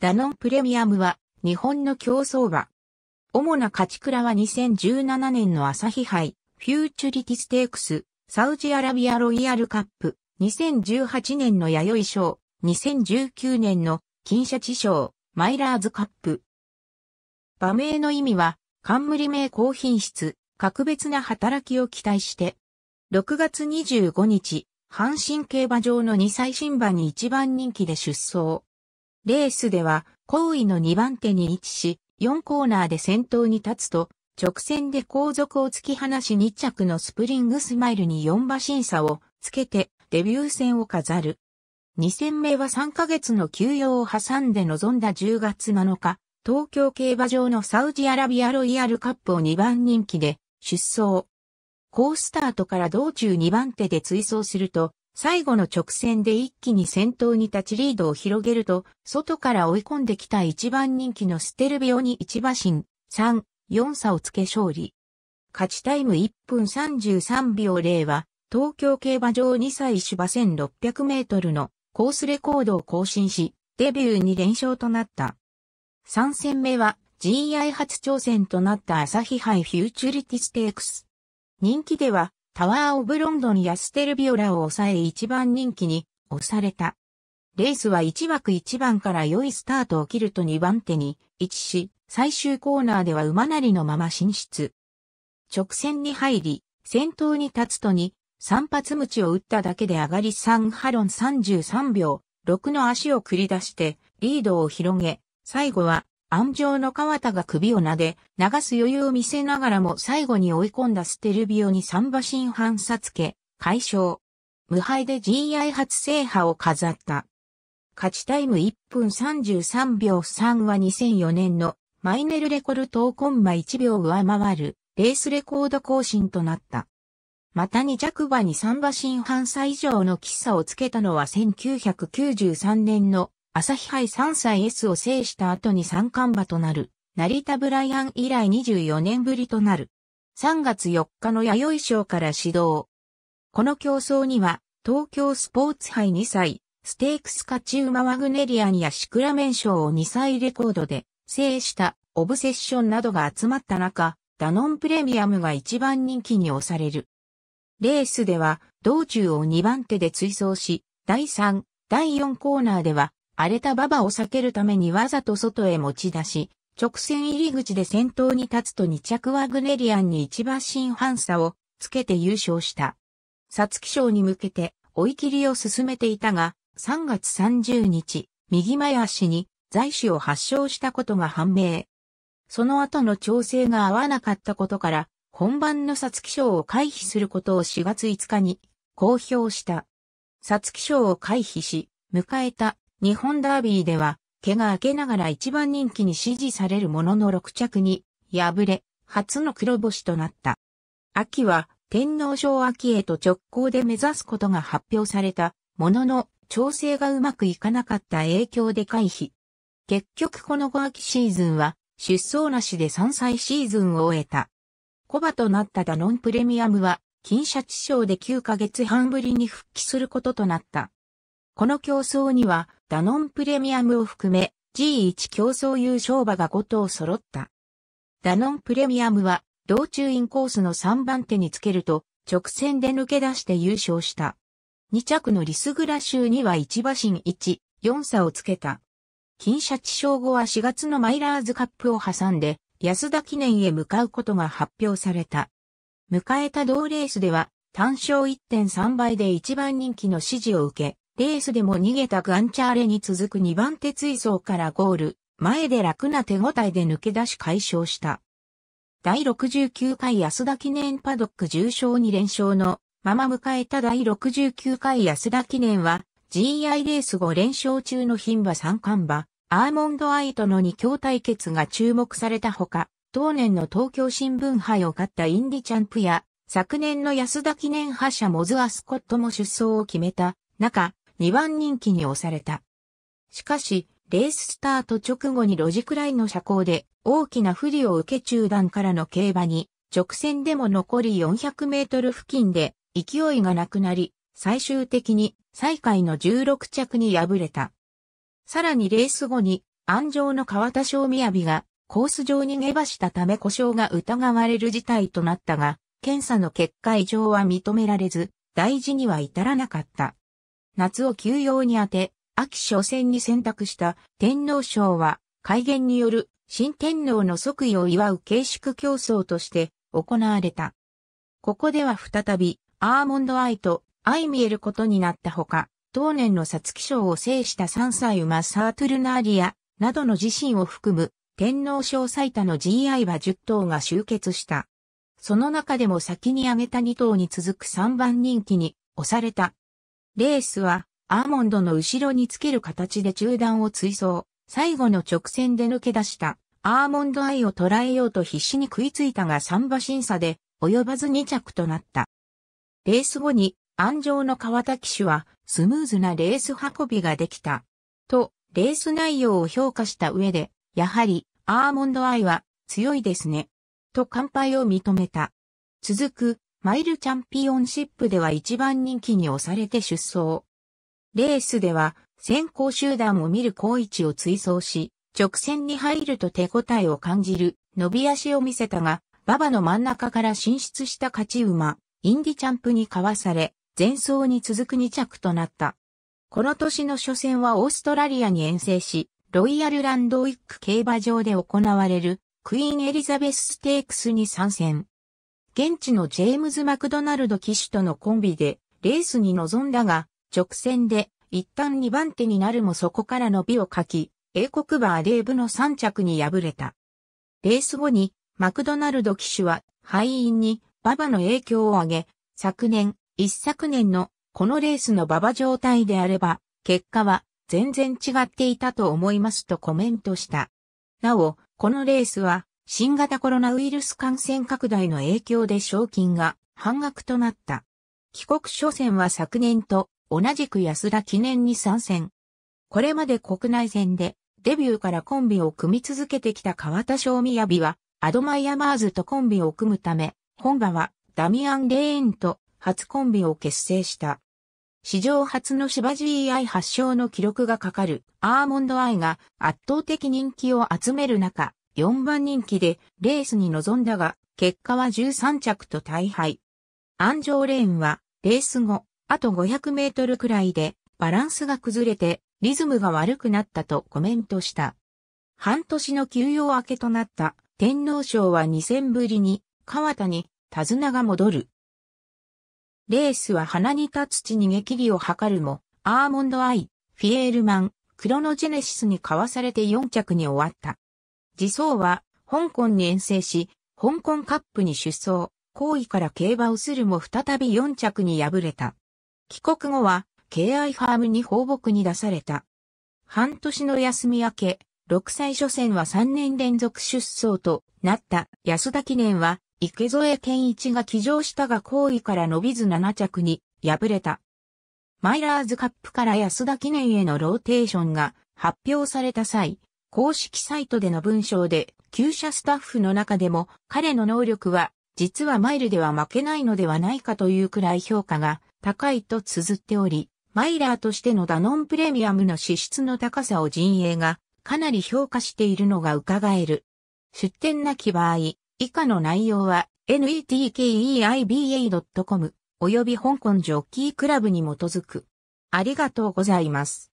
ダノンプレミアムは日本の競争馬。主な勝ち倉は2017年の朝日杯、フューチュリティステークス、サウジアラビアロイヤルカップ、2018年の弥生賞、2019年の金シャチ賞、マイラーズカップ。馬名の意味は、冠名高品質、格別な働きを期待して。6月25日、阪神競馬場の2歳新馬に一番人気で出走。レースでは、後位の2番手に位置し、4コーナーで先頭に立つと、直線で後続を突き放し2着のスプリングスマイルに4馬審査をつけてデビュー戦を飾る。2戦目は3ヶ月の休養を挟んで臨んだ10月7日、東京競馬場のサウジアラビアロイヤルカップを2番人気で出走。高スタートから道中2番手で追走すると、最後の直線で一気に先頭に立ちリードを広げると、外から追い込んできた一番人気のステルビオに一馬身、3、4差をつけ勝利。勝ちタイム1分33秒0は、東京競馬場2歳芝1600メートルのコースレコードを更新し、デビュー2連勝となった。3戦目は GI 初挑戦となった朝日杯フューチュリティステークス。人気ではタワー・オブ・ロンドンやステルビオラを抑え一番人気に押された。レースは1枠1番から良いスタートを切ると2番手に位置し、最終コーナーでは馬なりのまま進出。直線に入り、先頭に立つとに、3発無知を打っただけで上がり3ハロン33秒、6の足を繰り出して、リードを広げ、最後は安城の川田が首を撫で、流す余裕を見せながらも最後に追い込んだステルビオに三馬身反殺け、解消。無敗で GI 初制覇を飾った。勝ちタイム1分33秒3は2004年のマイネルレコルトをコンマ1秒上回るレースレコード更新となった。また2着馬に3馬身反差以上の喫茶をつけたのは1993年の朝日杯3歳 S を制した後に三冠馬となる、成田ブライアン以来24年ぶりとなる。3月4日の弥生賞から始動。この競争には、東京スポーツ杯2歳、ステークスカチウマワグネリアンやシクラメン賞を2歳レコードで制したオブセッションなどが集まった中、ダノンプレミアムが一番人気に押される。レースでは道中を2番手で追走し、第3、第4コーナーでは荒れた馬場を避けるためにわざと外へ持ち出し、直線入り口で先頭に立つと2着ワグネリアンに一馬身反差をつけて優勝した。ツキ賞に向けて追い切りを進めていたが、3月30日、右前足に在死を発症したことが判明。その後の調整が合わなかったことから、本番のツキ賞を回避することを4月5日に公表した。ツキ賞を回避し、迎えた日本ダービーでは、毛が明けながら一番人気に支持されるものの6着に、敗れ、初の黒星となった。秋は、天皇賞秋へと直行で目指すことが発表された、ものの、調整がうまくいかなかった影響で回避。結局この後秋シーズンは、出走なしで3歳シーズンを終えた。コバとなったダノンプレミアムは、金シャチ賞で9ヶ月半ぶりに復帰することとなった。この競争には、ダノンプレミアムを含め G1 競争優勝馬が5頭揃った。ダノンプレミアムは、道中インコースの3番手につけると、直線で抜け出して優勝した。2着のリスグラ州には1馬身1、4差をつけた。金シャチ勝後は4月のマイラーズカップを挟んで、安田記念へ向かうことが発表された。迎えた同レースでは、単勝1.3倍で一番人気の支持を受け、レースでも逃げたガンチャーレに続く2番手追走からゴール、前で楽な手応えで抜け出し解消した。第69回安田記念パドック重賞2連勝のまま迎えた第69回安田記念は GI レース5連勝中の牝馬三冠馬アーモンドアイとの2強対決が注目されたほか当年の東京新聞杯を勝ったインディチャンプや昨年の安田記念覇者モズアスコットも出走を決めた中2番人気に押された。しかし、レーススタート直後にジクラインの車高で大きな不利を受け中段からの競馬に直線でも残り400メートル付近で勢いがなくなり、最終的に最下位の16着に敗れた。さらにレース後に安城の川田正宮美がコース上に下場したため故障が疑われる事態となったが、検査の結果異常は認められず、大事には至らなかった。夏を休養に当て、秋初戦に選択した天皇賞は、改元による新天皇の即位を祝う形式競争として行われた。ここでは再び、アーモンドアイと相見えることになったほか、当年の皐月賞を制した3歳馬サートゥルナーリアなどの自身を含む天皇賞最多の GI は10頭が集結した。その中でも先に挙げた2頭に続く3番人気に押されたレースはアーモンドの後ろにつける形で中段を追走、最後の直線で抜け出したアーモンドアイを捉えようと必死に食いついたが3馬審査で及ばず2着となった。レース後に安城の川田騎手はスムーズなレース運びができた。と、レース内容を評価した上で、やはりアーモンドアイは強いですね。と乾杯を認めた。続くマイルチャンピオンシップでは一番人気に押されて出走。レースでは先行集団を見る高位置を追走し、直線に入ると手応えを感じる伸び足を見せたが、馬場の真ん中から進出した勝ち馬、インディチャンプにかわされ、前走に続く2着となった。この年の初戦はオーストラリアに遠征し、ロイヤルランドウィック競馬場で行われるクイーンエリザベスステークスに参戦。現地のジェームズ・マクドナルド騎手とのコンビでレースに臨んだが、直線で一旦2番手になるもそこから伸びをかき、英国馬アレーブの3着に敗れた。レース後にマクドナルド騎手は敗因に馬場の影響を挙げ、昨年、一昨年のこのレースの馬場状態であれば、結果は全然違っていたと思いますとコメントした。なお、このレースは新型コロナウイルス感染拡大の影響で賞金が半額となった。帰国初戦は昨年と同じく安田記念に参戦。これまで国内戦でデビューからコンビを組み続けてきた川田正宮美はアドマイヤマーズとコンビを組むため、本場はダミアン・レーンと初コンビを結成した。史上初の芝 GI 発祥の記録がかかるアーモンドアイが圧倒的人気を集める中、4番人気でレースに臨んだが、結果は13着と大敗。アンジョーレーンは、レース後、あと500メートルくらいで、バランスが崩れて、リズムが悪くなったとコメントした。半年の休養明けとなった天皇賞は2戦ぶりに、川田に、手綱が戻る。レースは鼻に立つ地逃げ切りを図るも、アーモンドアイ、フィエールマン、クロノジェネシスにかわされて4着に終わった。自走は、香港に遠征し、香港カップに出走、行為から競馬をするも再び4着に敗れた。帰国後は、敬愛ファームに放牧に出された。半年の休み明け、6歳初戦は3年連続出走となった安田記念は、池添健一が騎乗したが行為から伸びず7着に敗れた。マイラーズカップから安田記念へのローテーションが発表された際、公式サイトでの文章で、旧社スタッフの中でも彼の能力は、実はマイルでは負けないのではないかというくらい評価が高いと綴っており、マイラーとしてのダノンプレミアムの支出の高さを陣営がかなり評価しているのが伺える。出展なき場合、以下の内容は netkeiba.com 及び香港ジョッキークラブに基づく。ありがとうございます。